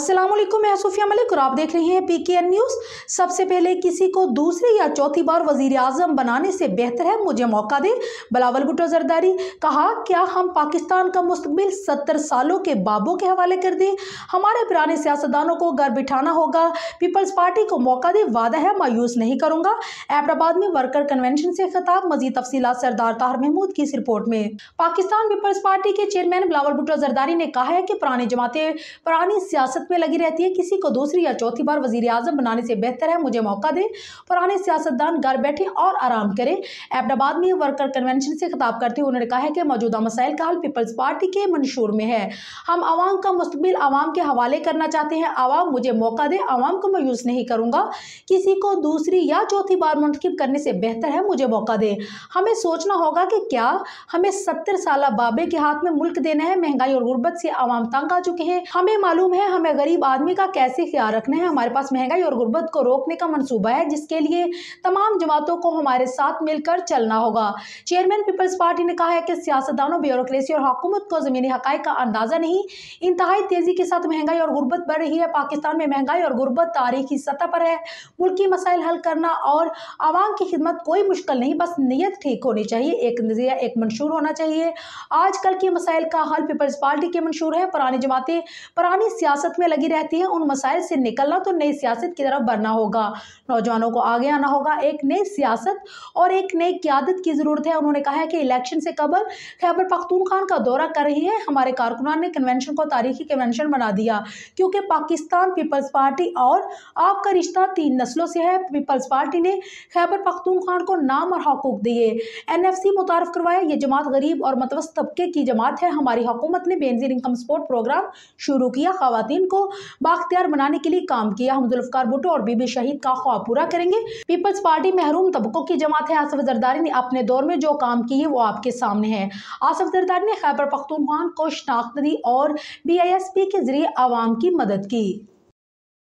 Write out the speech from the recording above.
अस्सलाम वालेकुम मैं सूफिया मलिक और आप देख रहे हैं पी के एन न्यूज़ सबसे पहले किसी को दूसरी या चौथी बार वजीर आजम बनाने से बेहतर है मुझे मौका दे बिलावल भुटो जरदारी कहा क्या हम पाकिस्तान का मुस्तबिल सत्तर सालों के बाबों के हवाले कर दें हमारे पुराने सियासतदानों को घर बिठाना होगा पीपल्स पार्टी को मौका दे वादा है मायूस नहीं करूँगा एबराबाद में वर्कर कन्वेंशन से खिताब मजीद तफसी सरदार ताहर महमूद की इस रिपोर्ट में पाकिस्तान पीपल्स पार्टी के चेयरमैन बिलावल भुटो जरदारी ने कहा है कि पुरानी जमातें पुरानी सियासत में लगी रहती है किसी को दूसरी या चौथी बार वजीर आजम बनाने से बेहतर है मुझे मौका दें पुराने सियासतदान घर बैठे और आराम करें अहमदाबाद में वर्कर कन्वेंशन से खिताब करते हुए उन्होंने कहा है कि मौजूदा मसाइल का हल पीपल्स पार्टी के मंशूर में है हम आवाम का मुस्तबिल आवाम के हवाले करना चाहते हैं आवाम मुझे मौका दे आवाम को मायूस नहीं करूँगा किसी को दूसरी या चौथी बार मुंतखब करने से बेहतर है मुझे मौका दे हमें सोचना होगा कि क्या हमें सत्तर साल बाबे के हाथ में मुल्क देना है महंगाई और गुर्बत से आवाम तंग आ चुके हैं हमें मालूम है हमें गरीब आदमी का कैसे ख्याल रखना है हमारे पास महंगाई और गुर्बत को रोकने का मनसूबा है जिसके लिए तमाम जमातों को हमारे साथ मिलकर चलना होगा चेयरमैन पीपल्स पार्टी ने कहा है कि सियासतदानों ब्यूरोसी और हुकूमत को ज़मीनी हक़ का अंदाज़ा नहीं इंतहाई तेज़ी के साथ महंगाई और गुर्बत बढ़ रही है पाकिस्तान में महंगाई और गुर्बत तारीखी सतह पर है मुल्की मसाइल हल करना और आवाम की खिदमत कोई मुश्किल नहीं बस नीयत ठीक होनी चाहिए एक नज़रिया एक मंशूर होना चाहिए आजकल के मसाइल का हल पीपल्स पार्टी के मंशूर है पुरानी जमातें पुरानी सियासत में लगी रहती है उन मसाइल से निकलना तो नई सियासत की तरफ बढ़ना होगा नौजवानों को आगे आना होगा एक नई सियासत और एक नई क्यादत की ज़रूरत है उन्होंने कहा है कि इलेक्शन से कबल खैबर पख्तून खान का दौरा कर रही है हमारे कारकुनान ने कन्वेंशन को तारीखी कन्वेंशन बना दिया क्योंकि पाकिस्तान पीपल्स पार्टी और आपका रिश्ता तीन नस्लों से है पीपल्स पार्टी ने खैबर पख्तून खान को नाम और हकूक दिए एन एफ सी मुतारफ़ करवाया ये जमात गरीब और मतवस तबके की जमात है हमारी हुकूमत ने बेनजीर इनकम सपोर्ट प्रोग्राम शुरू किया खातन को बाख्तियार बनाने के लिए काम किया हम जुल्फकार भुटो और बीबी शहीद का ख्वाब पूरा करेंगे पीपल्स पार्टी महरूम तबकों की जमात है आसफ जरदारी ने अपने दौर में जो काम की है वो आपके सामने है आसफ जरदारी ने खैबर पख्तूनखान को शनाख्त दी और बी आई एस पी के जरिए आवाम की मदद की